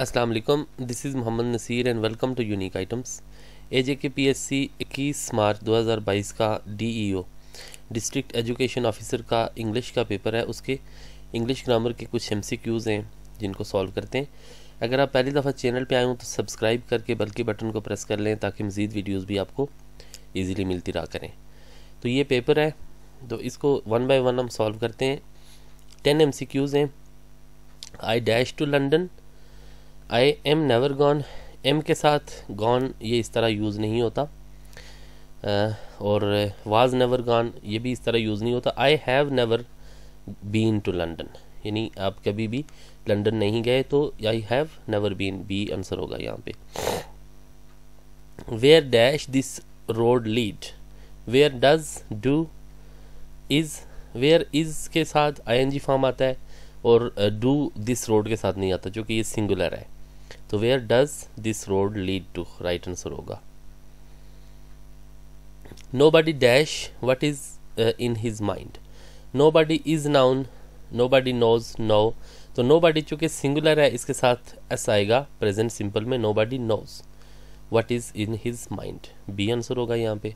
Aslam this is Mohammad Nasir and welcome to unique items A J K P S C इक्कीस मार्च 2022 का D E O district education officer का English का paper है उसके इंग्लिश ग्रामर के कुछ एम सी क्यूज़ हैं जिनको सॉल्व करते हैं अगर आप पहली दफ़ा चैनल पे आए हों तो सब्सक्राइब करके बल्कि बटन को प्रेस कर लें ताकि मज़ीद वीडियोज़ भी आपको ईज़िली मिलती रहा करें तो ये पेपर है तो इसको वन बाई वन हम सॉल्व करते हैं टेन एम सी क्यूज़ हैं I dash to London I am never gone am के साथ गॉन ये इस तरह यूज़ नहीं होता और वाज नेवर गॉन ये भी इस तरह यूज़ नहीं होता I have never been to London यानी आप कभी भी लंदन नहीं गए तो I have never been B answer होगा यहाँ पे where dash this road lead where does do is where is के साथ आई एन जी फॉर्म आता है और डू दिस रोड के साथ नहीं आता जो कि ये सिंगुलर है तो where does this road lead to right answer होगा nobody dash what is in his mind nobody is known nobody knows no तो नो बडी चूंकि सिंगुलर है इसके साथ एस आएगा प्रेजेंट सिंपल में nobody knows what is in his mind B answer होगा यहाँ पे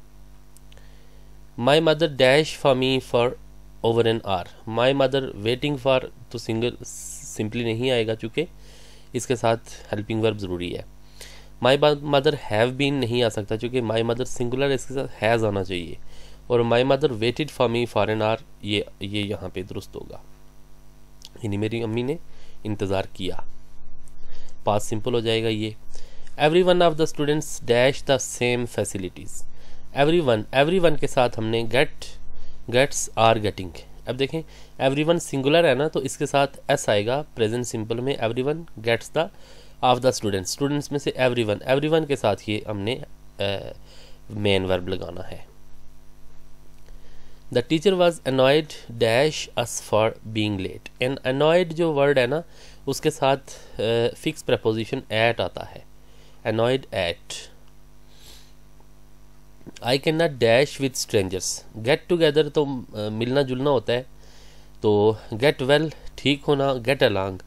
my mother dash for me for over an hour my mother waiting for तो सिंगल सिंपली नहीं आएगा चूंकि इसके साथ हेल्पिंग वर्ब ज़रूरी है माई मदर हैव बीन नहीं आ सकता क्योंकि माई मदर सिंगुलर इसके साथ हैज़ आना चाहिए और my mother waited for me for an hour ये ये यहाँ पे दुरुस्त होगा यानी मेरी अम्मी ने इंतज़ार किया पास सिंपल हो जाएगा ये every one of the students dash the same facilities every one every one के साथ हमने गेट गेट्स आर गेटिंग अब देखें एवरी वन सिंगुलर है ना तो इसके साथ एस आएगा प्रेजेंट सिंपल में every one gets the of the students students में से एवरी वन एवरी वन के साथ ये हमने मेन uh, वर्ब लगाना है the teacher was annoyed dash us for being late and annoyed जो वर्ड है ना उसके साथ फिक्स प्रपोजिशन एट आता है annoyed at I can not dash with strangers get together तो मिलना जुलना होता है तो गेट वेल ठीक होना गेट अलॉन्ग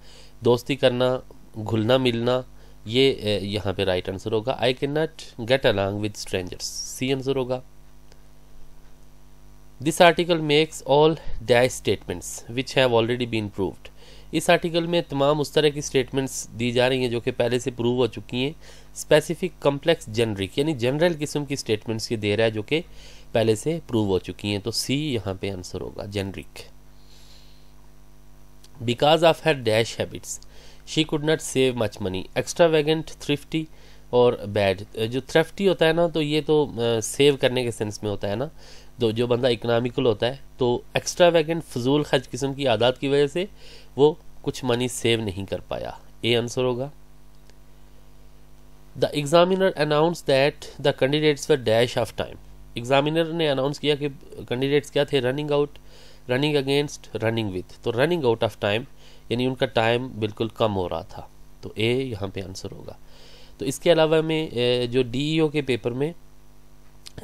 दोस्ती करना घुलना मिलना ये यहाँ पे राइट आंसर होगा I can not get along with strangers C answer होगा this article makes all dash statements which have already been proved इस आर्टिकल में तमाम उस तरह की स्टेटमेंट्स दी जा रही हैं जो कि पहले से प्रूव हो चुकी हैं स्पेसिफिक कम्प्लेक्स जनरिक यानी जनरल किस्म की स्टेटमेंट्स ये दे रहा है जो कि पहले से प्रूव हो चुकी हैं तो सी यहाँ पे आंसर होगा generic because of her dash habits she could not save much money extravagant thrifty और बैड जो थ्रेफ्टी होता है ना तो ये तो सेव करने के सेंस में होता है ना तो जो बंदा इकनॉमिकल होता है तो एक्स्ट्रा वैगेंट फजूल खर्च किस्म की आदत की वजह से वो कुछ मनी सेव नहीं कर पाया ए आंसर होगा the examiner announce that the candidates for dash of time examiner ने अनाउंस किया कि कैंडिडेट्स क्या थे running out running against running with तो रनिंग आउट ऑफ टाइम यानी उनका टाइम बिल्कुल कम हो रहा था तो ए यहाँ पे आंसर होगा तो इसके अलावा मैं जो डी e के पेपर में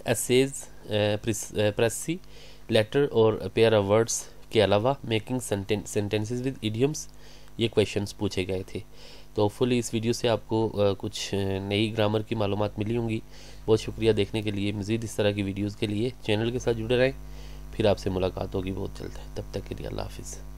एसेज प्रेसी लेटर और पेयर ऑफ वर्ड्स के अलावा मेकिंग सेंटेंसेस विद इडियम्स ये क्वेश्चंस पूछे गए थे तो होपफुली इस वीडियो से आपको कुछ नई ग्रामर की मालूम मिली होंगी बहुत शुक्रिया देखने के लिए मज़ीद इस तरह की वीडियोज़ के लिए चैनल के साथ जुड़े रहें फिर आपसे मुलाकात होगी बहुत जल्द तब तक के लिए अल्लाह हाफिज़